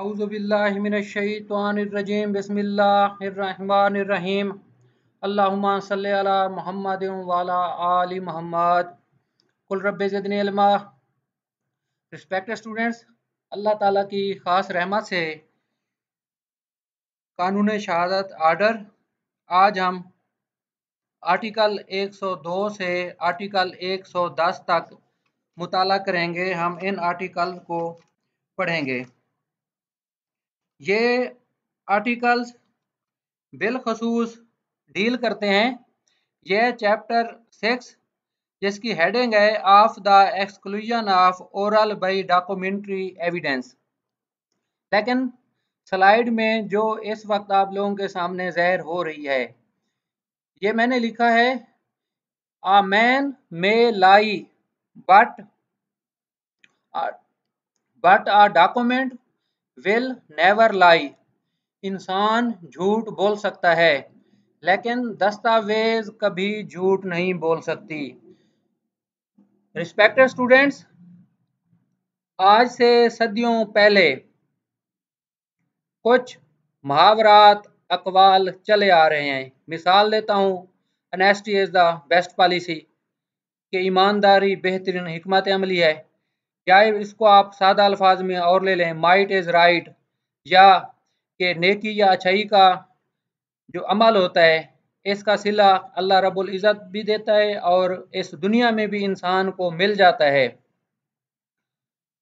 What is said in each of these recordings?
अउज़बिल्लाशैतरजीम बसमीम अल्लाम सल महमद वाला आली महमद कुलरबन रिस्पेक्टेड स्टूडेंट्स अल्लाह ताला की ख़ास रहमत से कानून शहादत आर्डर आज हम आर्टिकल 102 से आर्टिकल 110 तक मुताला करेंगे हम इन आर्टिकल को पढ़ेंगे ये आर्टिकल्स बिलखसूस डील करते हैं ये चैप्टर सिक्स जिसकी हेडिंग है of the exclusion of oral by documentary evidence लेकिन स्लाइड में जो इस वक्त आप लोगों के सामने जहर हो रही है ये मैंने लिखा है a man may lie but but a document will never lie इंसान झूठ बोल सकता है लेकिन दस्तावेज कभी झूठ नहीं बोल सकती रिस्पेक्टेड स्टूडेंट्स आज से सदियों पहले कुछ मुहावरात अकवाल चले आ रहे हैं मिसाल देता हूँ honesty is the best policy कि ईमानदारी बेहतरीन हमत अमली है या इसको आप सादा अल्फाज में और ले लें माइट इज़ राइट या कि नेकी या अच्छाई का जो अमल होता है इसका सिला अल्लाह रब्बुल इज़्ज़त भी देता है और इस दुनिया में भी इंसान को मिल जाता है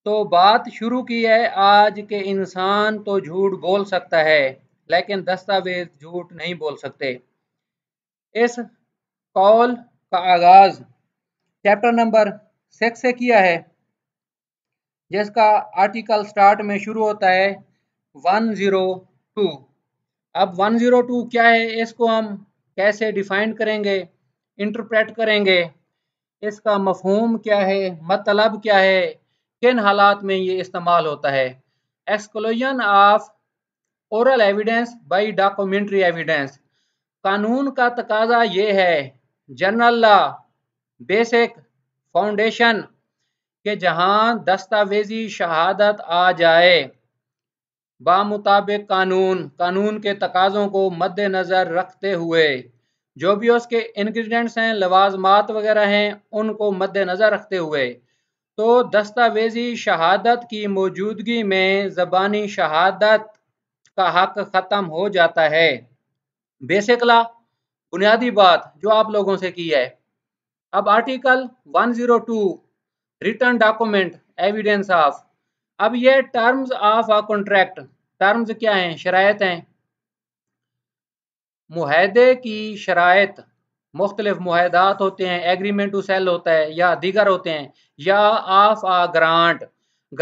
तो बात शुरू की है आज के इंसान तो झूठ बोल सकता है लेकिन दस्तावेज झूठ नहीं बोल सकते इस कॉल का आगाज़ चैप्टर नंबर सिक्स से किया है जिसका आर्टिकल स्टार्ट में शुरू होता है 102 अब 102 क्या है इसको हम कैसे डिफाइन करेंगे इंटरप्रेट करेंगे इसका मफहूम क्या है मतलब क्या है किन हालात में ये इस्तेमाल होता है exclusion of oral evidence by documentary evidence कानून का तकाजा ये है जनरल लॉ बेसिक फाउंडेशन कि जहां दस्तावेजी शहादत आ जाए बामुताबिक कानून कानून के तकाजों को मद्देनजर रखते हुए जो भी उसके इन्ग्रीडियंट्स हैं लवाजमात वगैरह हैं उनको मद्देनजर रखते हुए तो दस्तावेजी शहादत की मौजूदगी में ज़बानी शहादत का हक ख़त्म हो जाता है बेसिकला बुनियादी बात जो आप लोगों से की है अब article 102 written document evidence of अब ये terms of a contract terms क्या हैं शरात हैं माहदे की शरात मुख्तलिफ माहदात होते हैं एग्रीमेंट टू सेल होता है या दीगर होते हैं या ऑफ आ ग्रांट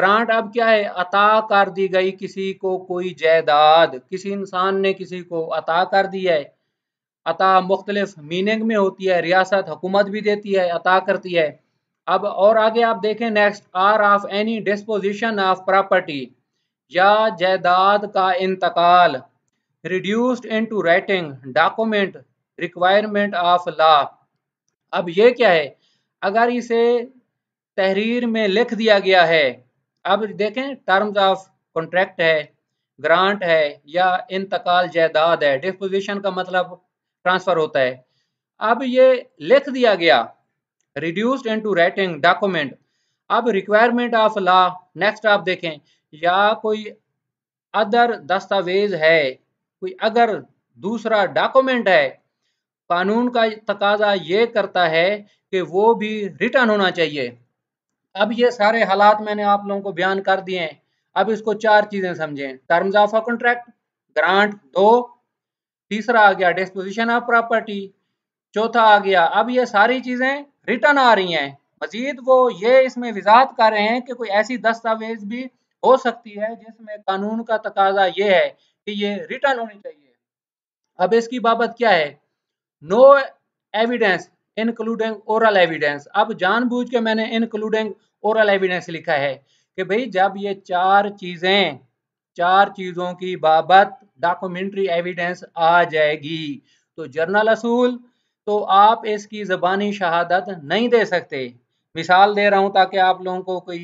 ग्रांट अब क्या है अता कर दी गई किसी को कोई जायदाद किसी इंसान ने किसी को अता कर दी है अता मुख्तलिफ मीनिंग में होती है रियासत हुकूमत भी देती है अता करती है अब और आगे आप देखें next are of any disposition of property या जायदाद का इंतकाल reduced into writing document requirement of law अब ये क्या है अगर इसे तहरीर में लिख दिया गया है अब देखें टर्म्स ऑफ कॉन्ट्रैक्ट है ग्रांट है या इंतकाल जायदाद है डिस्पोजिशन का मतलब ट्रांसफर होता है अब ये लिख दिया गया रिड्यूस्ड इनटू राइटिंग डॉक्यूमेंट अब रिक्वायरमेंट ऑफ लॉ नेक्स्ट आप देखें या कोई अदर दस्तावेज है कोई अगर दूसरा डॉक्यूमेंट है कानून का तकाजा ये करता है कि वो भी रिटर्न होना चाहिए अब ये सारे हालात मैंने आप लोगों को बयान कर दिए हैं अब इसको चार चीजें समझें terms of a contract grant दो तीसरा आ गया डिस्पोजिशन ऑफ प्रॉपर्टी चौथा आ गया अब ये सारी चीजें रिटर्न आ रही हैं मजीद वो ये इसमें विजात कर रहे हैं कि कोई ऐसी दस्तावेज भी हो सकती है जिसमें कानून का तकाजा ये है कि ये रिटर्न होनी चाहिए अब इसकी बाबत क्या है no evidence including oral evidence अब जानबूझ के मैंने इंक्लूडिंग ओरल एविडेंस लिखा है कि भाई जब ये चार चीज़ें चार चीज़ों की बाबत डॉक्यूमेंट्री एविडेंस आ जाएगी तो जर्नल असूल तो आप इसकी ज़बानी शहादत नहीं दे सकते मिसाल दे रहा हूँ ताकि आप लोगों को कोई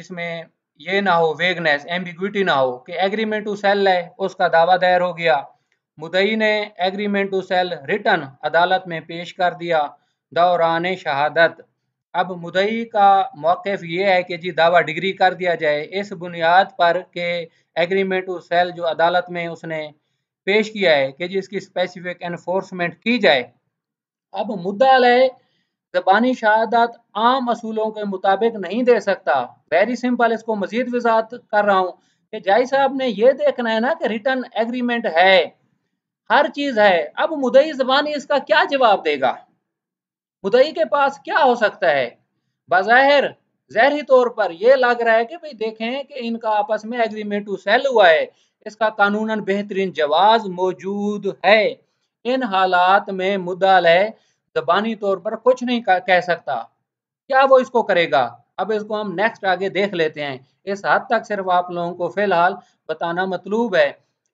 इसमें ये ना हो वेगनेस एम्बिग्यूटी ना हो कि एग्रीमेंट टू सेल है उसका दावा दायर हो गया मुदई ने एग्रीमेंट टू सेल रिटर्न अदालत में पेश कर दिया दौरान शहादत अब मुदई का मौक़ ये है कि जी दावा डिग्री कर दिया जाए इस बुनियाद पर कि एग्रीमेंट टू सेल जो अदालत में उसने पेश किया है कि जी इसकी स्पेसिफिक एनफोर्समेंट की जाए अब मुद्दालय जबानी शहादत आम असूलों के मुताबिक नहीं दे सकता वेरी सिंपल इसको मजीद वजात कर रहा हूँ कि जाय साहब ने यह देखना है ना कि रिटर्न एग्रीमेंट है हर चीज है अब मुदई जबानी इसका क्या जवाब देगा मुदई के पास क्या हो सकता है बाहर जहरी तौर पर यह लग रहा है कि भाई देखें कि इनका आपस में एग्रीमेंट टू सेल हुआ है इसका कानूनन बेहतरीन जवाब मौजूद है इन हालात में मुद्दालय जबानी तौर पर कुछ नहीं कह सकता क्या वो इसको करेगा अब इसको हम नेक्स्ट आगे देख लेते हैं इस हद तक सिर्फ आप लोगों को फिलहाल बताना मतलूब है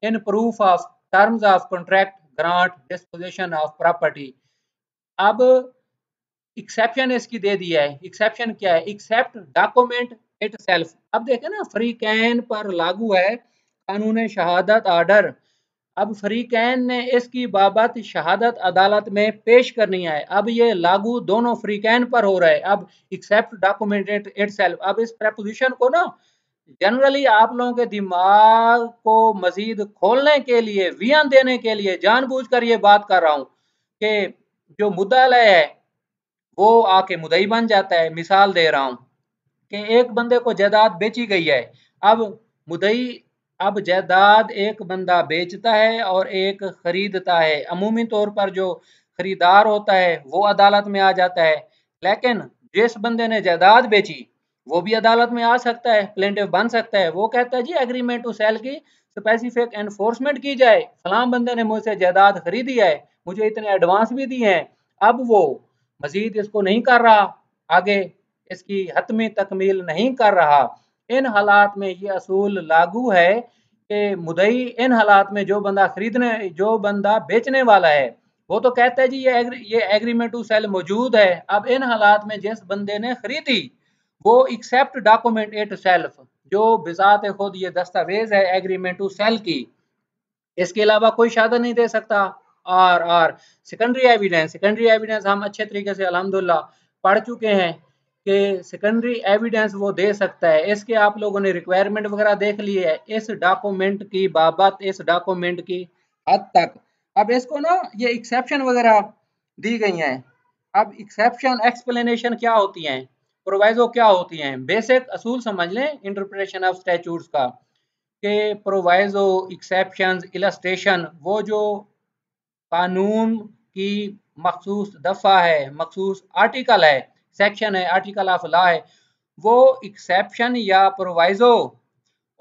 in proof of terms of contract grant disposition of property अब एक्सेप्शन इसकी दे दिया है एक्सेप्शन क्या है एक्सेप्ट डॉक्यूमेंट इट अब देखें ना फ्री कैन पर लागू है कानून शहादत आर्डर अब फ्रीकैन ने इसकी बाबत शहादत अदालत में पेश करनी है अब ये लागू दोनों फ्रीकैन पर हो है अब एक्सेप्ट डॉक्यूमेंटेड इट अब इस प्रपोजिशन को ना जनरली आप लोगों के दिमाग को मजीद खोलने के लिए वियन देने के लिए जानबूझकर ये बात कर रहा हूं कि जो मुद्दा है वो आके मुदई बन जाता है मिसाल दे रहा हूं कि एक बंदे को जायदाद बेची गई है अब मुदई अब जायदाद एक बंदा बेचता है और एक खरीदता है अमूमी तौर पर जो खरीदार होता है वो अदालत में आ जाता है लेकिन जिस बंदे ने जायदाद बेची वो भी अदालत में आ सकता है प्लेंटिव बन सकता है वो कहता है जी एग्रीमेंट टू सेल की स्पेसिफिक एनफोर्समेंट की जाए फलाम बंदे ने मुझसे जायदाद खरीदी है मुझे इतने एडवांस भी दिए हैं अब वो मजीद इसको नहीं कर रहा आगे इसकी हतमी तकमील नहीं कर रहा इन हालात में ये असूल लागू है कि मुदई इन हालात में जो बंदा खरीदने जो बंदा बेचने वाला है वो तो कहता है जी ये एग्री, ये एग्रीमेंट टू सेल मौजूद है अब इन हालात में जिस बंदे ने खरीदी वो एक्सेप्ट डॉक्यूमेंट इट सेल्फ जो बिजात खुद ये दस्तावेज है एग्रीमेंट टू सेल की इसके अलावा कोई शादा नहीं दे सकता और और सेकेंडरी एविडेंस सेकेंडरी एविडेंस हम अच्छे तरीके से अलहमदुल्ला पढ़ चुके हैं के सेकेंडरी एविडेंस वो दे सकता है इसके आप लोगों ने रिक्वायरमेंट वगैरह देख ली है इस डॉक्यूमेंट की बाबत इस डॉक्यूमेंट की हद तक अब इसको ना ये एक्सेप्शन वगैरह दी गई हैं अब एक्सेप्शन एक्सप्लेनेशन क्या होती हैं प्रोवाइजो क्या होती हैं बेसिक असूल समझ लें इंटरप्रिटेशन ऑफ स्टैचूट्स का के प्रोवाइजो एक्सेप्शन इलास्टेशन वो जो कानून की मखसूस दफ़ा है मखसूस आर्टिकल है सेक्शन है आर्टिकल ऑफ लॉ है वो एक्सेप्शन या प्रोवाइजो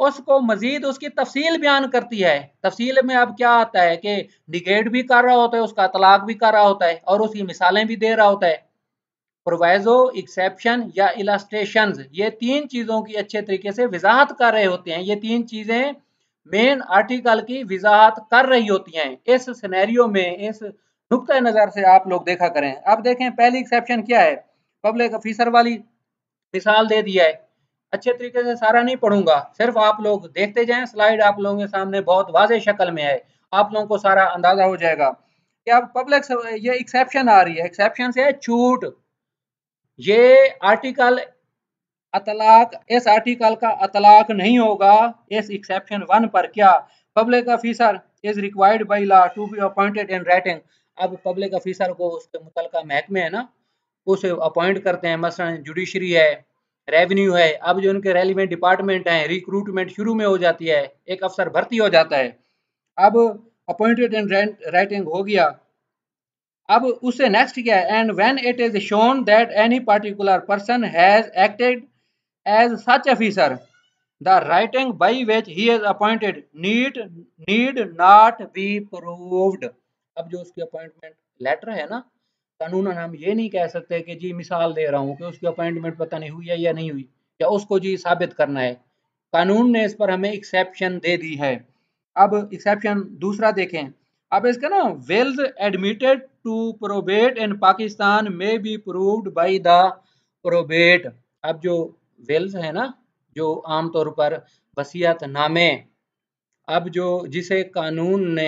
उसको मजीद उसकी तफसील बयान करती है तफसील में अब क्या आता है कि निगेट भी कर रहा होता है उसका तलाक भी कर रहा होता है और उसकी मिसालें भी दे रहा होता है प्रोवाइजो एक्सेप्शन या इलास्ट्रेशन ये तीन चीज़ों की अच्छे तरीके से वजाहत कर रहे होते हैं ये तीन चीज़ें मेन आर्टिकल की वजाहत कर रही होती हैं इस सिनेरियो में इस नुक़ नज़र से आप लोग देखा करें अब देखें पहली एक्सेप्शन क्या है पब्लिक ऑफिसर वाली मिसाल दे दिया है अच्छे तरीके से सारा नहीं पढ़ूंगा सिर्फ आप लोग देखते जाएं स्लाइड आप लोगों के सामने बहुत वाजे शक्ल में आए आप लोगों को सारा अंदाजा हो जाएगा कि अब पब्लिक ये एक्सेप्शन आ रही है एक्सेप्शन से छूट ये आर्टिकल अतलाक इस आर्टिकल का अतलाक नहीं होगा इस एक्सेप्शन वन पर क्या public officer is required by law to be appointed in writing अब पब्लिक ऑफिसर को उसके मुतल महकमे है ना उसे अपॉइंट करते हैं मसलन जुडिशरी है रेवेन्यू है अब जो उनके रेलिवेंट डिपार्टमेंट हैं रिक्रूटमेंट शुरू में हो जाती है एक अफसर भर्ती हो जाता है अब अपॉइंटेड एंड राइटिंग हो गया अब उससे नेक्स्ट क्या है and when it is shown that any particular person has acted as such officer the writing by which he is appointed need need not be proved अब जो उसकी अपॉइंटमेंट लेटर है ना कानूनन हम ये नहीं कह सकते कि जी मिसाल दे रहा हूँ कि उसकी अपॉइंटमेंट पता नहीं हुई है या नहीं हुई या उसको जी साबित करना है कानून ने इस पर हमें एक्सेप्शन दे दी है अब एक्सेप्शन दूसरा देखें अब इसका ना wills admitted to probate in Pakistan may be proved by the probate अब जो वेल्स है ना जो आमतौर पर वसीयत नामे अब जो जिसे कानून ने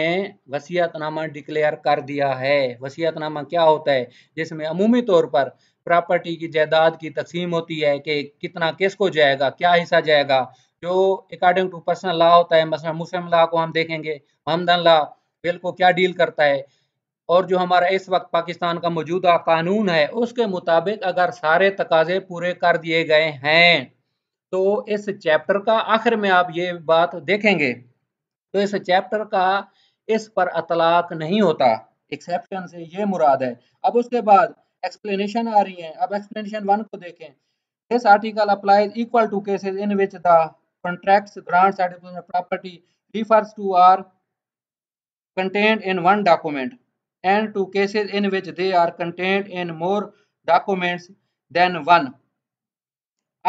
वसीयतनामा डिक्लेयर कर दिया है वसीयतनामा क्या होता है जिसमें अमूमी तौर पर प्रॉपर्टी की जायदाद की तकसीम होती है कि कितना किस को जाएगा क्या हिस्सा जाएगा जो अकॉर्डिंग टू पर्सनल लॉ होता है मसलन मुस्लिम लॉ को हम देखेंगे हमदन लॉ बिल को क्या डील करता है और जो हमारा इस वक्त पाकिस्तान का मौजूदा कानून है उसके मुताबिक अगर सारे तकाजे पूरे कर दिए गए हैं तो इस चैप्टर का आखिर में आप ये बात देखेंगे तो इस चैप्टर का इस पर अतलाक नहीं होता एक्सेप्शन से ये मुराद है अब उसके बाद एक्सप्लेनेशन आ रही है अब एक्सप्लेनेशन वन को देखें this article applies equal to cases in which the contract grant property refers to are content in one document and to cases in which they are content in more documents than one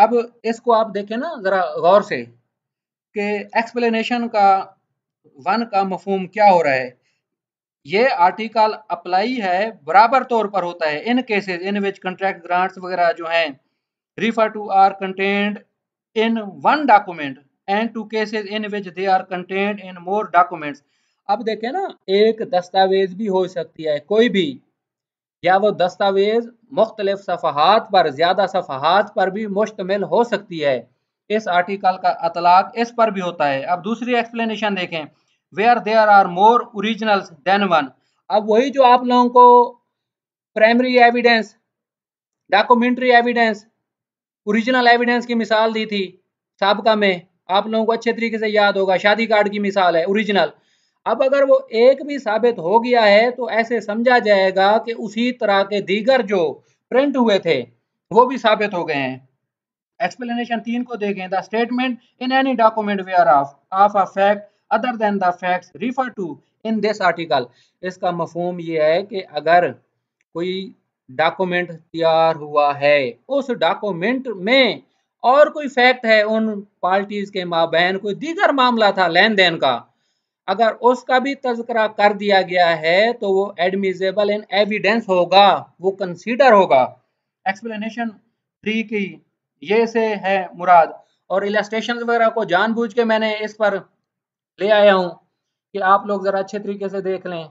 अब इसको आप देखें ना जरा गौर से कि explanation का one का मफहम क्या हो रहा है ये आर्टिकल अप्लाई है बराबर तौर पर होता है in cases in which contract grants वगैरह जो हैं refer to are contained in one document and to cases in which they are contained in more documents अब देखें ना एक दस्तावेज भी हो सकती है कोई भी या वो दस्तावेज मुख्तलिफ सफहात पर ज़्यादा सफहात पर भी मुश्तमिल हो सकती है इस आर्टिकल का अतलाक इस पर भी होता है अब दूसरी एक्सप्लेनेशन देखें where there are more original than one अब वही जो आप लोगों को primary evidence documentary evidence original evidence की मिसाल दी थी सबका में आप लोगों को अच्छे तरीके से याद होगा शादी कार्ड की मिसाल है ओरिजिनल अब अगर वो एक भी साबित हो गया है तो ऐसे समझा जाएगा कि उसी तरह के दीगर जो प्रिंट हुए थे वो भी साबित हो गए हैं एक्सप्लेनेशन तीन को देखें the statement in any document whereof of a fact other than the facts refer to in this article इसका मफहम ये है कि अगर कोई डॉक्यूमेंट तैयार हुआ है उस डॉक्यूमेंट में और कोई फैक्ट है उन पार्टीज के माबहन कोई दीगर मामला था लेन देन का अगर उसका भी तस्करा कर दिया गया है तो वो एडमिजेबल इन एविडेंस होगा वो कंसीडर होगा एक्सप्लेनेशन थ्री की ये से है मुराद और इलास्ट्रेशन वगैरह को जानबूझ के मैंने इस पर ले आया हूँ कि आप लोग ज़रा अच्छे तरीके से देख लें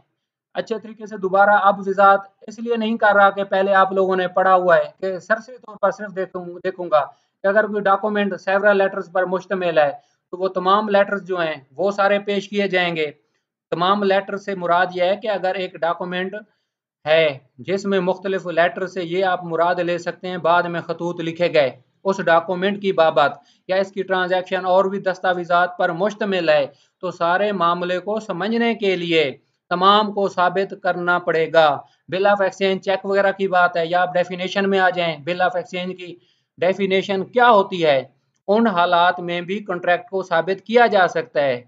अच्छे तरीके से दोबारा अब विजात इसलिए नहीं कर रहा कि पहले आप लोगों ने पढ़ा हुआ है कि सरसरी तौर पर सिर्फ देखूंगा कि अगर कोई डॉक्यूमेंट सेवरल लेटर्स पर मुश्तमिल है तो वो तमाम लेटर्स जो हैं वो सारे पेश किए जाएंगे तमाम लेटर से मुराद यह है कि अगर एक डॉक्यूमेंट है जिसमें मुख्तलिफ लेटर से ये आप मुराद ले सकते हैं बाद में खतूत लिखे गए उस डॉक्यूमेंट की बाबत या इसकी ट्रांजैक्शन और भी दस्तावेजात पर मुश्तमिल है तो सारे मामले को समझने के लिए तमाम को साबित करना पड़ेगा बिल ऑफ एक्सचेंज चेक वगैरह की बात है या आप डेफिनेशन में आ जाएं बिल ऑफ एक्सचेंज की डेफिनेशन क्या होती है उन हालात में भी कॉन्ट्रैक्ट को साबित किया जा सकता है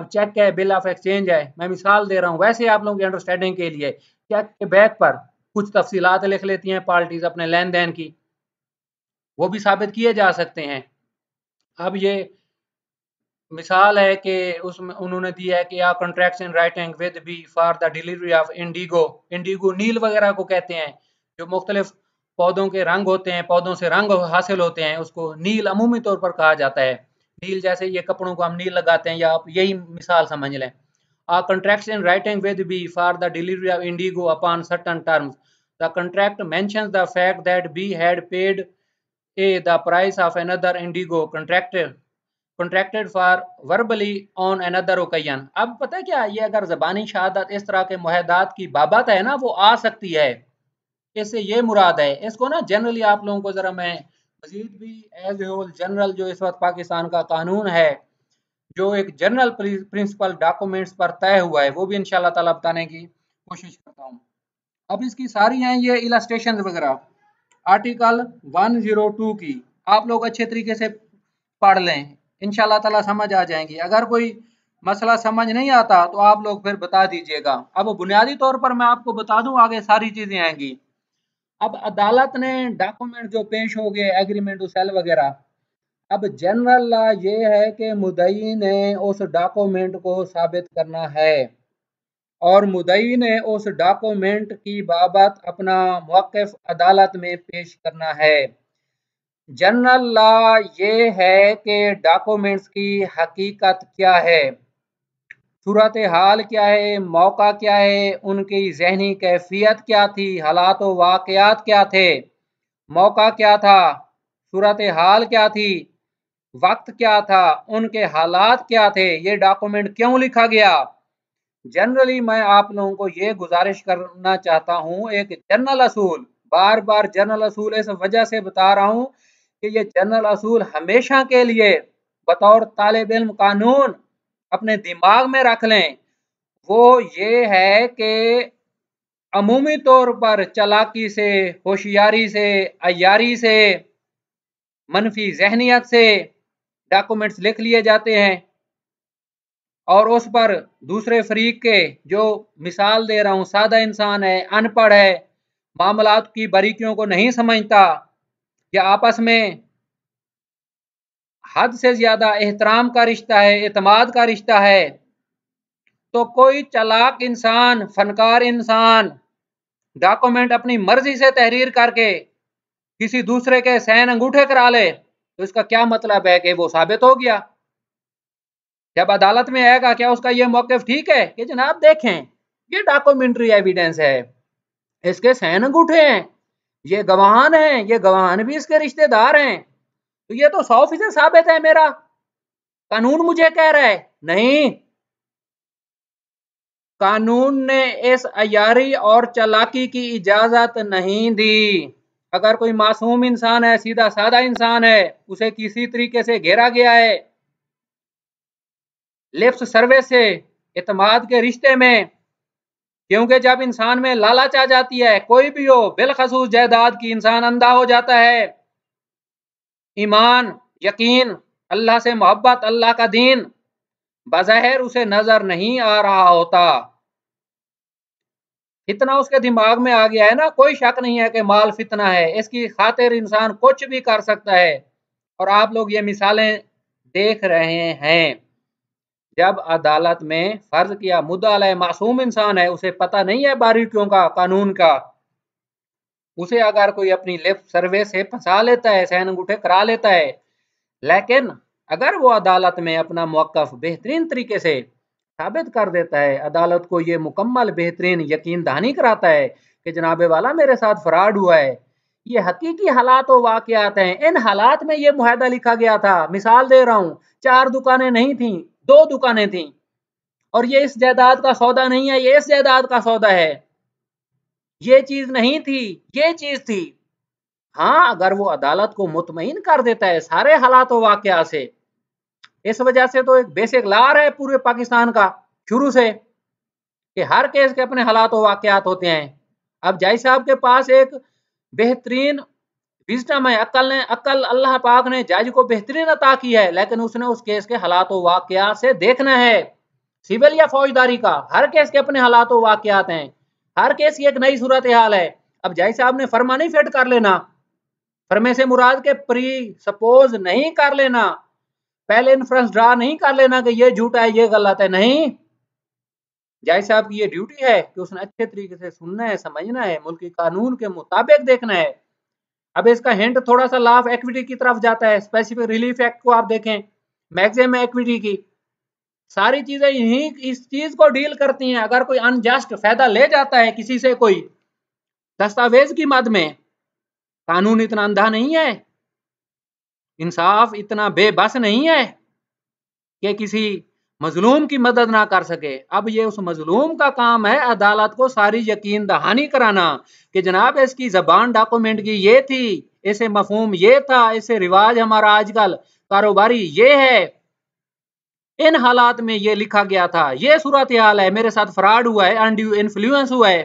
अब चेक है बिल ऑफ एक्सचेंज है मैं मिसाल दे रहा हूँ वैसे आप लोगों की अंडरस्टैंडिंग के लिए चेक के बैक पर कुछ तफसीलात लिख लेती हैं पार्टीज अपने लेन देन की वो भी साबित किए जा सकते हैं अब ये मिसाल है कि उसमें उन्होंने दिया है कि आप contract in write and with B for the delivery of indigo indigo नील वगैरह को कहते हैं जो मुख्तलिफ पौधों के रंग होते हैं पौधों से रंग हासिल होते हैं उसको नील अमूमी तौर पर कहा जाता है नील जैसे ये कपड़ों को हम नील लगाते हैं या आप यही मिसाल समझ लें a contract in writing with B for the delivery of indigo upon certain terms the contract mention the fact that B had paid A. The price of another indigo contracted contracted for verbally on another occasion. अब पता है क्या ये अगर जबानी शहादत इस तरह के माहदात की बाबत है ना वो आ सकती है इससे ये मुराद है इसको ना जनरली आप लोगों को ज़रा मैं मजीद भी एज ए होल जनरल जो इस वक्त पाकिस्तान का कानून है जो एक जनरल प्रिंसिपल डॉक्यूमेंट्स पर तय हुआ है वो भी इन ताला बताने की कोशिश करता हूँ अब इसकी सारी हैं ये इलास्टेशन वगैरह आर्टिकल 102 की आप लोग अच्छे तरीके से पढ़ लें इनशाला तला समझ आ जाएंगी अगर कोई मसला समझ नहीं आता तो आप लोग फिर बता दीजिएगा अब बुनियादी तौर पर मैं आपको बता दूं आगे सारी चीजें आएंगी अब अदालत ने डॉक्यूमेंट जो पेश हो गए एग्रीमेंट टू सेल वगैरह अब जनरल ला ये है कि मुदई ने उस डॉक्यूमेंट को साबित करना है और मुदई ने उस डॉक्यूमेंट की बाबत अपना मौक़ अदालत में पेश करना है जनरल ला ये है कि डॉक्यूमेंट्स की हकीकत क्या है सूरत हाल क्या है मौका क्या है उनकी जहनी कैफियत क्या थी हालात वाक़ात क्या थे मौका क्या था सूरत हाल क्या थी वक्त क्या था उनके हालात क्या थे ये डॉक्यूमेंट क्यों लिखा गया जनरली मैं आप लोगों को ये गुजारिश करना चाहता हूँ एक जनरल असूल बार बार जनरल असूल इस वजह से बता रहा हूँ कि ये जनरल असूल हमेशा के लिए बतौर तालब इम कानून अपने दिमाग में रख लें वो ये है कि अमूमी तौर पर चलाकी से होशियारी से अयारी से मनफी जहनीत से डॉक्यूमेंट्स लिख लिए जाते हैं और उस पर दूसरे फरीक के जो मिसाल दे रहा हूँ सादा इंसान है अनपढ़ है मामलात की बारीकियों को नहीं समझता या आपस में हद से ज़्यादा एहतराम का रिश्ता है अतमाद का रिश्ता है तो कोई चलाक इंसान फनकार इंसान डॉक्यूमेंट अपनी मर्जी से तहरीर करके किसी दूसरे के सहन अंगूठे करा ले तो इसका क्या मतलब है कि वो साबित हो गया जब अदालत में आएगा क्या उसका यह मौके ठीक है कि जनाब देखें ये डॉक्यूमेंट्री एविडेंस है इसके सैन अंगूठे हैं ये गवाहान हैं ये गवाहान भी इसके रिश्तेदार हैं तो ये तो सौ फीसद साबित है मेरा कानून मुझे कह रहा है नहीं कानून ने इस अयारी और चलाकी की इजाजत नहीं दी अगर कोई मासूम इंसान है सीधा साधा इंसान है उसे किसी तरीके से घेरा गया है लिप्स सर्वे से इतमाद के रिश्ते में क्योंकि जब इंसान में लालच आ जाती है कोई भी हो बिलखसूस जायदाद की इंसान अंधा हो जाता है ईमान यकीन अल्लाह से मोहब्बत अल्लाह का दीन बज़ाहिर उसे नजर नहीं आ रहा होता फितना उसके दिमाग में आ गया है ना कोई शक नहीं है कि माल फितना है इसकी खातिर इंसान कुछ भी कर सकता है और आप लोग ये मिसालें देख रहे हैं जब अदालत में फर्ज किया मुद्दा मासूम इंसान है उसे पता नहीं है बारीकियों का कानून का उसे अगर कोई अपनी लिफ्ट सर्वे से फंसा लेता है सहन अंगूठे करा लेता है लेकिन अगर वो अदालत में अपना मौकफ बेहतरीन तरीके से साबित कर देता है अदालत को ये मुकम्मल बेहतरीन यकीन दहानी कराता है कि जनाबे वाला मेरे साथ फ्रॉड हुआ है ये हकीकी हालात और वाक़ात हैं इन हालात में ये मुहिदा लिखा गया था मिसाल दे रहा हूँ चार दुकानें नहीं थीं दो दुकानें थी और ये इस जायदाद का सौदा नहीं है ये इस जायदाद का सौदा है ये चीज नहीं थी ये चीज थी हाँ अगर वो अदालत को मुतमिन कर देता है सारे हालात तो वाकया से इस वजह से तो एक बेसिक लार है पूरे पाकिस्तान का शुरू से कि हर केस के अपने हालात तो वाकत होते हैं अब जाय साहब के पास एक बेहतरीन विजडम है अकल ने अकल अल्लाह पाक ने जज को बेहतरीन अता की है लेकिन उसने उस केस के हालात वाकया से देखना है सिविल या फौजदारी का हर केस के अपने हालात वाकयात हैं हर केस की एक नई सूरत हाल है अब जज साहब ने फरमा नहीं फेड कर लेना फरमे से मुराद के प्री सपोज नहीं कर लेना पहले इन्फ्रेंस ड्रा नहीं कर लेना कि ये झूठा है ये गलत है नहीं जाय साहब की ये ड्यूटी है कि उसने अच्छे तरीके से सुनना है समझना है मुल्की कानून के मुताबिक देखना है अब इसका हिंट थोड़ा सा लाभ एक्विटी की तरफ जाता है स्पेसिफिक रिलीफ एक्ट को आप देखें मैक्सिमम एक्विटी की सारी चीजें यही इस चीज को डील करती हैं अगर कोई अनजस्ट फायदा ले जाता है किसी से कोई दस्तावेज की मद में कानून इतना अंधा नहीं है इंसाफ इतना बेबस नहीं है कि किसी मजलूम की मदद ना कर सके अब ये उस मजलूम का काम है अदालत को सारी यकीन दहानी कराना कि जनाब इसकी जबान डॉक्यूमेंट की ये थी ऐसे मफहम ये था ऐसे रिवाज हमारा आजकल कारोबारी ये है इन हालात में ये लिखा गया था ये सूरत हाल है मेरे साथ फ्रॉड हुआ है अनड्यू इन्फ्लुएंस हुआ है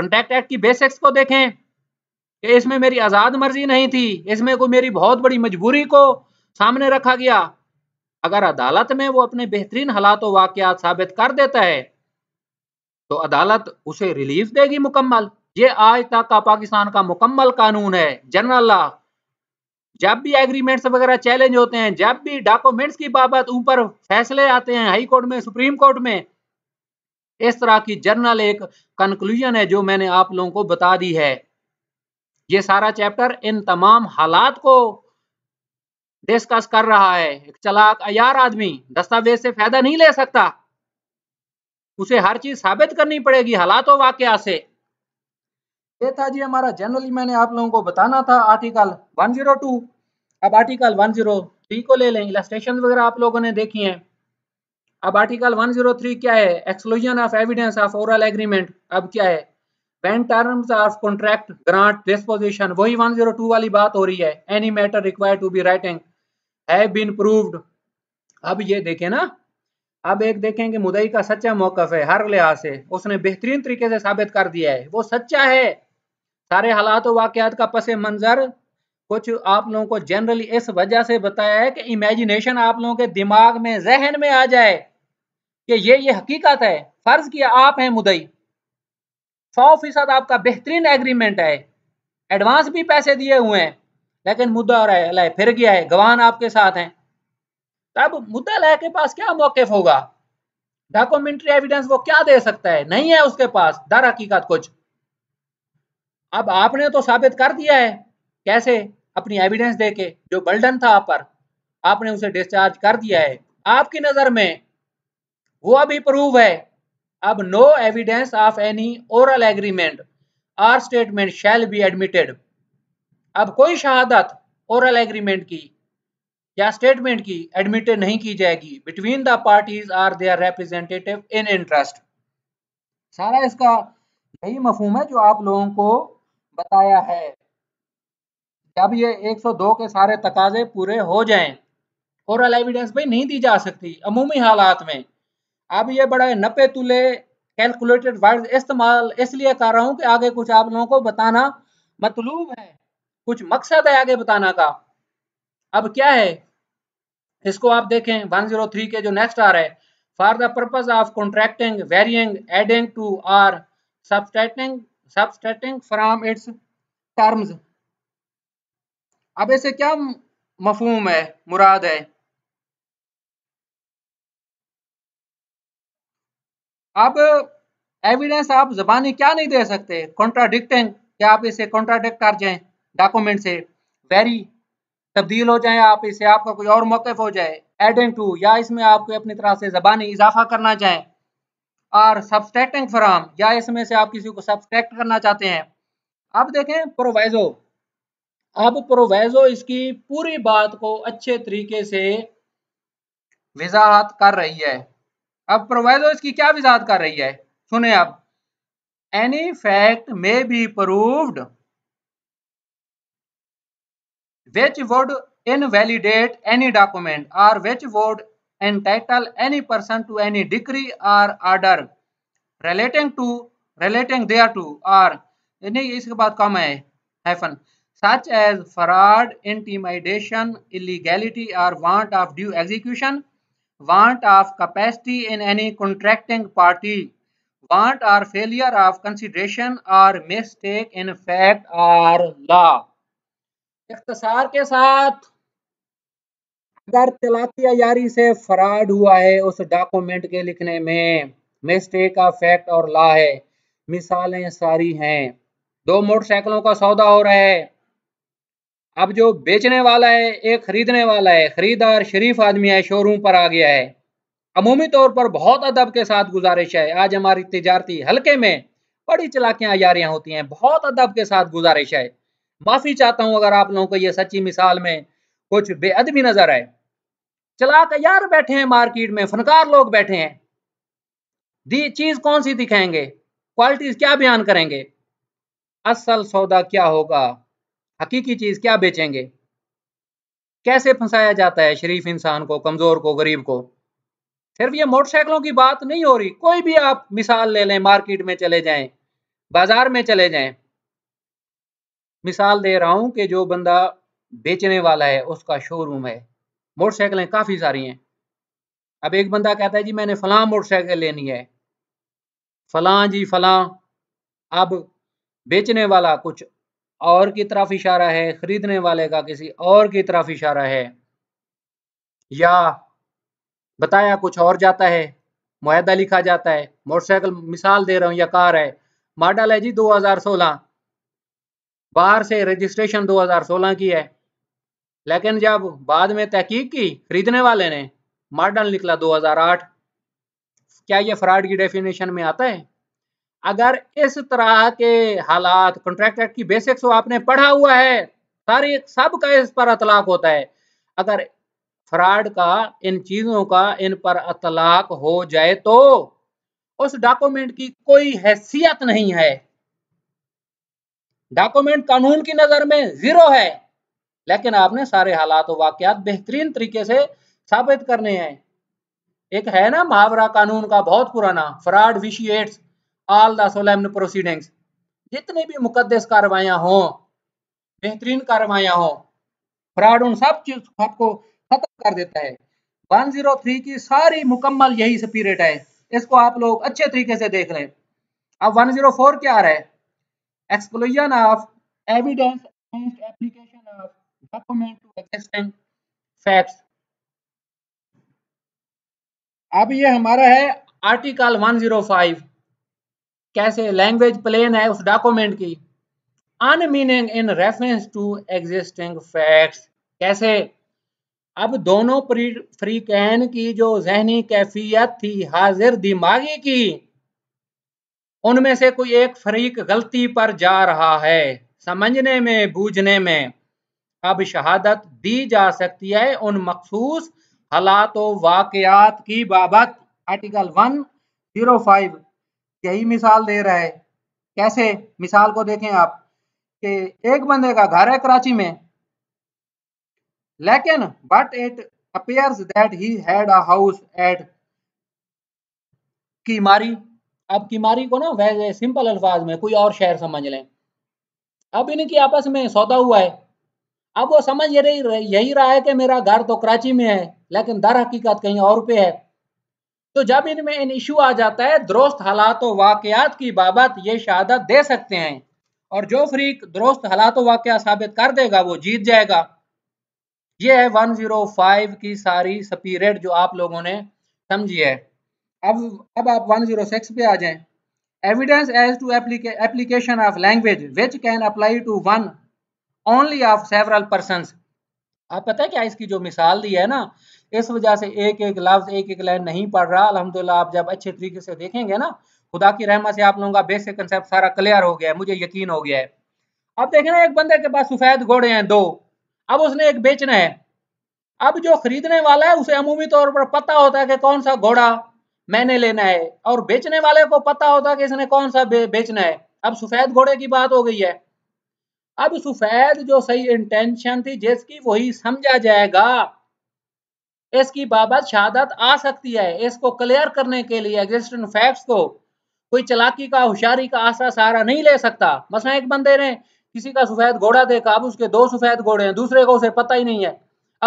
कॉन्टैक्ट एक्ट की बेसिक्स को देखें कि इसमें मेरी आज़ाद मर्जी नहीं थी इसमें कोई मेरी बहुत बड़ी मजबूरी को सामने रखा गया अगर अदालत में वो अपने बेहतरीन हालात वाकत साबित कर देता है तो अदालत उसे रिलीफ देगी मुकम्मल ये आज तक का पाकिस्तान का मुकम्मल कानून है जनरल लॉ जब भी एग्रीमेंट्स वगैरह चैलेंज होते हैं जब भी डॉक्यूमेंट्स की बाबत ऊपर फैसले आते हैं हाई कोर्ट में सुप्रीम कोर्ट में इस तरह की जनरल एक कंक्लूजन है जो मैंने आप लोगों को बता दी है ये सारा चैप्टर इन तमाम हालात को डिस्कस कर रहा है एक चलाक अयार आदमी दस्तावेज से फायदा नहीं ले सकता उसे हर चीज साबित करनी पड़ेगी हालातों वाकया से ये था जी हमारा जनरली मैंने आप लोगों को बताना था आर्टिकल 102 अब आर्टिकल 103 को ले लें इलास्ट्रेशन वगैरह आप लोगों ने देखी हैं अब आर्टिकल 103 क्या है exclusion of evidence of oral agreement अब क्या है bank terms of contract grant disposition वही 102 वाली बात हो रही है any matter require to be writing has been proved अब ये देखें ना अब एक देखें कि मुदई का सच्चा मौकफ है हर लिहाज से उसने बेहतरीन तरीके से साबित कर दिया है वो सच्चा है सारे हालात वाकयात का पस मंजर कुछ आप लोगों को जनरली इस वजह से बताया है कि इमेजिनेशन आप लोगों के दिमाग में जहन में आ जाए कि ये ये हकीकत है फर्ज किया आप हैं मुदई सौ फीसद आपका बेहतरीन एग्रीमेंट है एडवांस भी पैसे दिए हुए हैं लेकिन मुद्दा लाए फिर गया है गवान आपके साथ हैं तब मुद्दा लाए के पास क्या मौकफ होगा डॉक्यूमेंट्री एविडेंस वो क्या दे सकता है नहीं है उसके पास दर हकीकत कुछ अब आपने तो साबित कर दिया है कैसे अपनी एविडेंस दे के जो बल्डन था आप पर आपने उसे डिस्चार्ज कर दिया है आपकी नजर में वो अभी प्रूव है अब no evidence of any oral agreement or statement shall be admitted अब कोई शहादत ओरल एग्रीमेंट की या स्टेटमेंट की एडमिटेड नहीं की जाएगी between the parties or their representative in interest सारा इसका यही मफहम है जो आप लोगों को बताया है जब ये 102 के सारे तकाजे पूरे हो जाएं ओरल एविडेंस भाई नहीं दी जा सकती अमूमी हालात में अब ये बड़ा नपे तुले कैलकुलेटेड वर्ड इस्तेमाल इसलिए कर रहा हूँ कि आगे कुछ आप लोगों को बताना मतलूब है कुछ मकसद है आगे बताना का अब क्या है इसको आप देखें 103 के जो नेक्स्ट आ रहा है for the purpose of contradicting varying adding to or subtracting subtracting from its terms अब इसे क्या मफहूम है मुराद है अब एविडेंस आप जबानी क्या नहीं दे सकते कॉन्ट्राडिक्टिंग क्या आप इसे कॉन्ट्राडिक्ट कर जाए डॉक्यूमेंट से वेरी तब्दील हो जाए आप इससे आपका कोई और मौकफ हो जाए एडिंग टू या इसमें आपको अपनी तरह से जबानी इजाफा करना चाहें और सब्सट्रैक्टिंग फ्राम या इसमें से आप किसी को सब्सट्रैक्ट करना चाहते हैं अब देखें प्रोवाइजो अब प्रोवाइजो इसकी पूरी बात को अच्छे तरीके से वजाहत कर रही है अब प्रोवाइजो इसकी क्या वजाहत कर रही है सुने अब any fact may be proved which would invalidate any document or which would entitle any person to any decree or order relating to relating thereto or नहीं इसके बाद कम है hyphen such as fraud intimidation illegality or want of due execution want of capacity in any contracting party want or failure of consideration or mistake in fact or law इख्तसार के साथ अगर तलातिया यारी से fraud हुआ है उस डॉक्यूमेंट के लिखने में मिस्टेक का फैक्ट और ला है मिसालें सारी हैं दो मोटरसाइकिलों का सौदा हो रहा है अब जो बेचने वाला है एक खरीदने वाला है खरीदार शरीफ आदमी है शोरूम पर आ गया है अमूमी तौर पर बहुत अदब के साथ गुजारिश है आज हमारी तजारती हल्के में बड़ी चलाकियां यारियां होती हैं बहुत अदब के साथ गुजारिश है माफी चाहता हूं अगर आप लोगों को ये सच्ची मिसाल में कुछ बेअदबी नजर आए चला तैयार बैठे हैं मार्केट में फनकार लोग बैठे हैं दी चीज कौन सी दिखाएंगे क्वालिटीज क्या बयान करेंगे असल सौदा क्या होगा हकीकी चीज क्या बेचेंगे कैसे फंसाया जाता है शरीफ इंसान को कमजोर को गरीब को सिर्फ ये मोटरसाइकिलों की बात नहीं हो रही कोई भी आप मिसाल ले लें मार्केट में चले जाएं बाजार में चले जाएं मिसाल दे रहा हूं कि जो बंदा बेचने वाला है उसका शोरूम है मोटरसाइकिलें काफ़ी सारी हैं अब एक बंदा कहता है जी मैंने फलां मोटरसाइकिल लेनी है फलां जी फलां अब बेचने वाला कुछ और की तरफ इशारा है खरीदने वाले का किसी और की तरफ इशारा है या बताया कुछ और जाता है मुहिदा लिखा जाता है मोटरसाइकिल मिसाल दे रहा हूं या कार है मॉडल है जी 2016 बाहर से रजिस्ट्रेशन 2016 की है लेकिन जब बाद में तहकीक की खरीदने वाले ने मॉडर्न निकला 2008 क्या ये फ्रॉड की डेफिनेशन में आता है अगर इस तरह के हालात कॉन्ट्रैक्ट एक्ट की बेसिक्स आपने पढ़ा हुआ है सारी सब का इस पर अतलाक होता है अगर फ्रॉड का इन चीजों का इन पर अतलाक हो जाए तो उस डॉक्यूमेंट की कोई हैसियत नहीं है डॉक्यूमेंट कानून की नजर में जीरो है लेकिन आपने सारे हालात वाकयात बेहतरीन तरीके से साबित करने हैं एक है ना मुहावरा कानून का बहुत पुराना fraud vitiates all the solemn proceedings जितनी भी मुकदस कार्रवाइया हो बेहतरीन कार्रवाइया हो फ्रॉड उन सब चीज आपको खत्म कर देता है 103 की सारी मुकम्मल यही स्पिरिट है इसको आप लोग अच्छे तरीके से देख लें अब 104 क्या आ रहा है exclusion of evidence against application of document to existing facts अब ये हमारा है आर्टिकल 105 कैसे लैंग्वेज प्लेन है उस डॉक्यूमेंट की unmeaning in reference to existing facts कैसे अब दोनों फ्री कैन की जो जहनी कैफियत थी हाजिर दिमागी की उनमें से कोई एक फरीक गलती पर जा रहा है समझने में बूझने में अब शहादत दी जा सकती है उन मखसूस हालात वाकयात की बाबत आर्टिकल वन जीरो फाइव यही मिसाल दे रहा है कैसे मिसाल को देखें आप कि एक बंदे का घर है कराची में लेकिन but it appears that he had a house at की मारी अब किमारी को ना वैसे सिंपल अल्फाज में कोई और शहर समझ लें अब इनकी आपस में सौदा हुआ है अब वो समझ यही यही रहा है कि मेरा घर तो कराची में है लेकिन दर हकीकत कहीं और पे है तो जब इनमें इन इशू आ जाता है दुरुस्त हालात वाकयात की बाबत ये शहादत दे सकते हैं और जो फ्रीक दुरुस्त हालात वाक़ साबित कर देगा वो जीत जाएगा ये है 105 की सारी स्पीरिट जो आप लोगों ने समझी है अब अब आप 106 पे आ जाएं evidence as to application of language which can apply to one only of several person आप पता है क्या इसकी जो मिसाल दी है ना इस वजह से एक एक लफ्ज एक एक लाइन नहीं पढ़ रहा अलहमदुल्ला आप जब अच्छे तरीके से देखेंगे ना खुदा की रहमत से आप लोगों का बेसिक कंसेप्ट सारा क्लियर हो गया है मुझे यकीन हो गया है अब देखें ना एक बंदे के पास सफेद घोड़े हैं दो अब उसने एक बेचना है अब जो खरीदने वाला है उसे अमूमी तौर पर पता होता है कि कौन सा घोड़ा मैंने लेना है और बेचने वाले को पता होता कि इसने कौन सा बे, बेचना है अब सफेद घोड़े की बात हो गई है अब सफेद जो सही इंटेंशन थी जिसकी वही समझा जाएगा इसकी बाबत शहादत आ सकती है इसको क्लियर करने के लिए एग्जिस्टेंट फैक्ट्स को कोई चलाकी का होशियारी का आसरा सहारा नहीं ले सकता मसला एक बंदे ने किसी का सफेद घोड़ा देखा अब उसके दो सफेद घोड़े हैं दूसरे को उसे पता ही नहीं है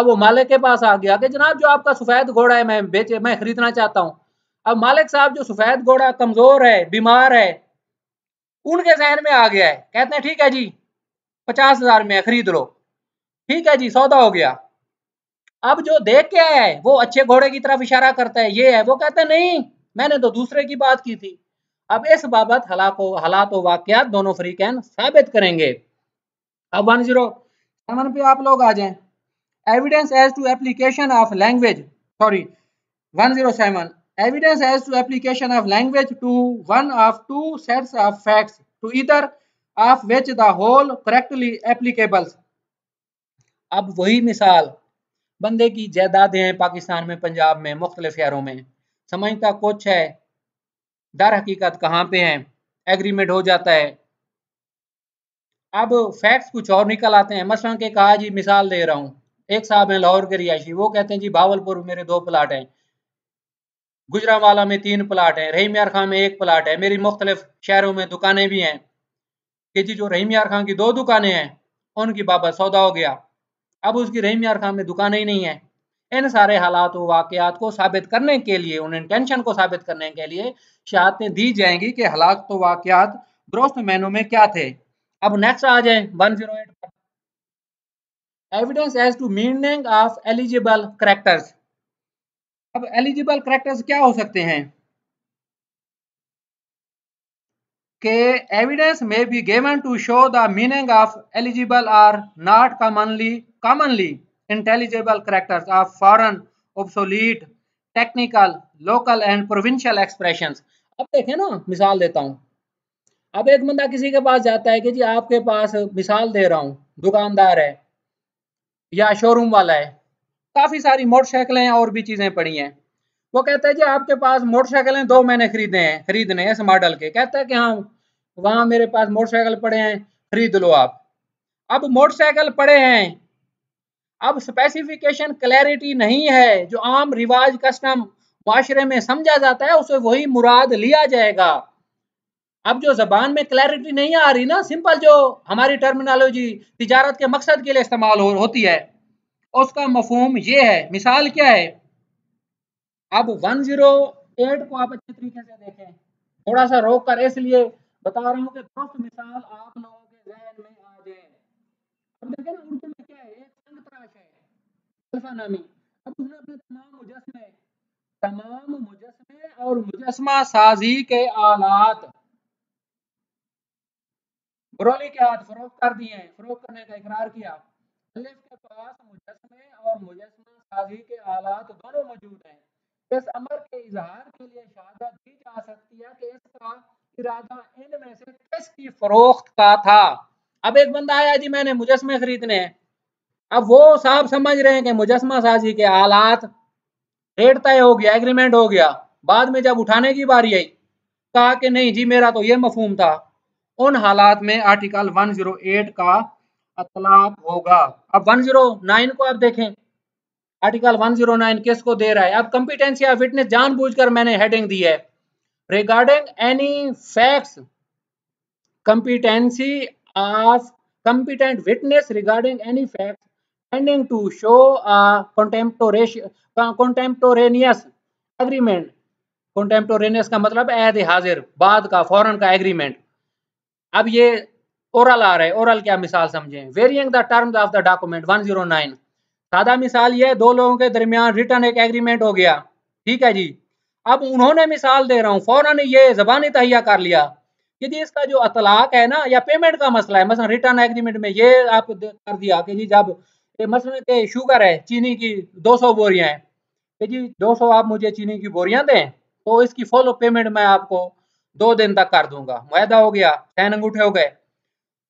अब वो मालिक के पास आ गया कि जनाब जो आपका सफेद घोड़ा है मैं बेचे मैं खरीदना चाहता हूँ अब मालिक साहब जो सफेद घोड़ा कमजोर है बीमार है उनके जहन में आ गया है कहते हैं ठीक है जी पचास हजार में खरीद लो ठीक है जी सौदा हो गया अब जो देख के आया है वो अच्छे घोड़े की तरफ इशारा करता है ये है वो कहते हैं नहीं मैंने तो दूसरे की बात की थी अब इस बाबत हालात हालात वाकयात दोनों कैन साबित करेंगे अब वन जीरो पे आप लोग आ जाएं evidence as to application of language sorry one zero seven evidence as to application of language to one of two sets of facts to either of which the whole correctly applicable अब वही मिसाल बंदे की जायदादें हैं पाकिस्तान में पंजाब में मुख्तलिफ शहरों में समझता कुछ है दर हकीकत कहाँ पे है एग्रीमेंट हो जाता है अब फैक्ट्स कुछ और निकल आते हैं मसलन के कहा जी मिसाल दे रहा हूँ एक साहब हैं लाहौर के रियाशी वो कहते हैं जी भावलपुर मेरे दो प्लाट हैं गुजरावाला में तीन प्लाट हैं रहीम यार खां में एक प्लाट है मेरी मुख्तलिफ शहरों में दुकानें भी हैं कि जी जो रहीम यार खां की दो दुकानें हैं उनकी बाबा सौदा हो गया अब उसकी रहीम यार खां में दुकानें ही नहीं है इन सारे हालात वाकयात को साबित करने के लिए उन इंटेंशन को साबित करने के लिए शहादतें दी जाएंगी कि हालात तो वाकयात दुरुस्त मैनों में क्या थे अब नेक्स्ट आ जाए zero evidence as to meaning of illegible characters अब एलिजिबल करेक्टर्स क्या हो सकते हैं के एविडेंस में be given to show the meaning of illegible or not commonly commonly intelligible characters of foreign obsolete technical local and provincial expression अब देखें ना मिसाल देता हूं अब एक बंदा किसी के पास जाता है कि जी आपके पास मिसाल दे रहा हूं दुकानदार है या शोरूम वाला है काफ़ी सारी मोटरसाइकिलें और भी चीज़ें पड़ी हैं वो कहता है जी आपके पास मोटरसाइकिलें दो मैंने खरीदे हैं खरीदने हैं इस मॉडल के कहता है कि हाँ वहां मेरे पास मोटरसाइकिल पड़े हैं खरीद लो आप अब मोटरसाइकिल पड़े हैं अब स्पेसिफिकेशन क्लैरिटी नहीं है जो आम रिवाज कस्टम माशरे में समझा जाता है उसे वही मुराद लिया जाएगा अब जो जबान में क्लैरिटी नहीं आ रही ना सिंपल जो हमारी टर्मिनोलॉजी तिजारत के मकसद के लिए इस्तेमाल हो, होती है उसका मफहम ये है मिसाल क्या है अब 108 को आप अच्छे तरीके से देखें थोड़ा सा रोक कर इसलिए बता रहा हूँ कि दोस्त मिसाल आप लोगों के जहन में आ जाए अब देखें ना उर्दू में क्या है एक संग तराश है अल्फा नामी अब उसने अपने तमाम मुजस्मे तमाम मुजस्मे और मुजस्मा साजी के आलात बरौली के हाथ फरोख कर दिए फरोख करने का इकरार किया के पास मुजस्मे और मुजस्मा साजी के आलात दोनों मौजूद हैं इस अमर के इजहार के लिए दी जा सकती है कि इसका इरादा इनमें से किसकी फरोख्त का था अब एक बंदा आया जी मैंने मुजस्मे खरीदने हैं अब वो साहब समझ रहे हैं कि मुजस्मा साजी के आलात रेट तय हो गया एग्रीमेंट हो गया बाद में जब उठाने की बारी आई कहा कि नहीं जी मेरा तो ये मफहम था उन हालात में आर्टिकल 108 का अतलाब होगा अब 109 को आप देखें आर्टिकल 109 किस को दे रहा है अब कंपिटेंस या फिटनेस जानबूझकर मैंने हेडिंग दी है regarding any fact competency of competent witness regarding any fact tending to show contemporaneous agreement contemporaneous का मतलब ऐद हाजिर बाद का फॉरन का एग्रीमेंट अब ये ओरल आ रहा है ओरल क्या मिसाल समझें varying the terms of the document 109 सादा मिसाल ये दो लोगों के दरमियान रिटर्न एक एग्रीमेंट हो गया ठीक है जी अब उन्होंने मिसाल दे रहा हूँ फौरन ये जबानी तहिया कर लिया कि जी इसका जो अतलाक है ना या पेमेंट का मसला है मसला रिटर्न एग्रीमेंट में ये आप कर दिया कि जी जब मसलन के शुगर है चीनी की 200 सौ बोरियाँ हैं कि जी 200 आप मुझे चीनी की बोरियाँ दें तो इसकी फॉलो पेमेंट मैं आपको दो दिन तक कर दूंगा वायदा हो गया सैन अंगूठे हो गए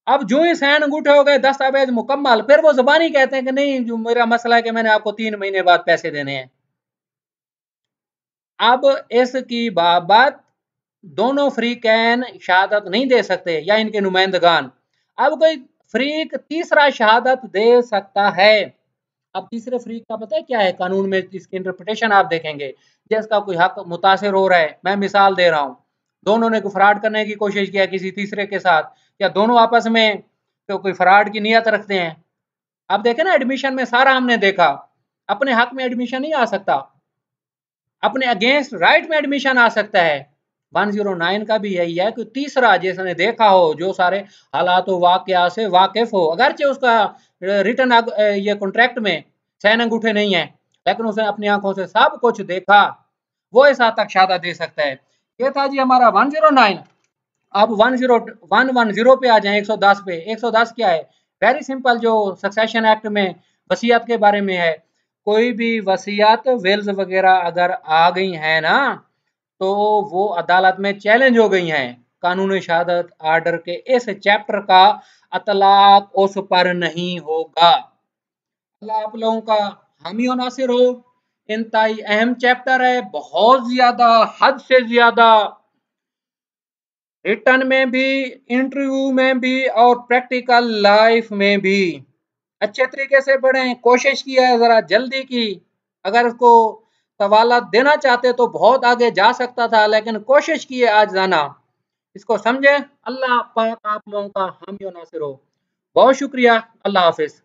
अब जो ही सहन अंगूठे हो गए दस्तावेज मुकम्मल फिर वो जबानी कहते हैं कि नहीं जो मेरा मसला है कि मैंने आपको तीन महीने बाद पैसे देने हैं अब इसकी बाबत दोनों फ्री कैन शहादत नहीं दे सकते या इनके नुमाइंदगान अब कोई फ्रीक तीसरा शहादत दे सकता है अब तीसरे फ्रीक का पता है क्या है कानून में इसकी इंटरप्रिटेशन आप देखेंगे जिसका कोई हक मुतासर हो रहा है मैं मिसाल दे रहा हूं दोनों ने फ्रॉड करने की कोशिश किया किसी तीसरे के साथ या दोनों आपस में तो कोई फ्रॉड की नीयत रखते हैं आप देखें ना एडमिशन में सारा हमने देखा अपने हक में एडमिशन नहीं आ सकता अपने अगेंस्ट राइट में एडमिशन आ सकता है 109 का भी यही है कि तीसरा जिसने देखा हो जो सारे हालात हो वाकया से वाकिफ हो अगरचे उसका रिटर्न ये कॉन्ट्रैक्ट में सैन अंगूठे नहीं है लेकिन उसने अपनी आंखों से सब कुछ देखा वो इस हद तक शादा दे सकता है ये था जी हमारा 109 आप one zero one one zero पे आ जाएं 110 पे 110 क्या है वेरी सिंपल जो सक्सेशन एक्ट में वसीयत के बारे में है कोई भी वसीयत वेल्स वगैरह अगर आ गई है ना तो वो अदालत में चैलेंज हो गई है कानून शहादत आर्डर के इस चैप्टर का अतलाक उस पर नहीं होगा आप लोगों का हामी और नासिर हो इनता अहम चैप्टर है बहुत ज्यादा हद से ज्यादा रिटर्न में भी इंटरव्यू में भी और प्रैक्टिकल लाइफ में भी अच्छे तरीके से पढ़ें कोशिश की है ज़रा जल्दी की अगर उसको सवाल देना चाहते तो बहुत आगे जा सकता था लेकिन कोशिश की है आज जाना इसको समझें अल्लाह पाक आप लोगों का हम नासिर हो बहुत शुक्रिया अल्लाह हाफिज़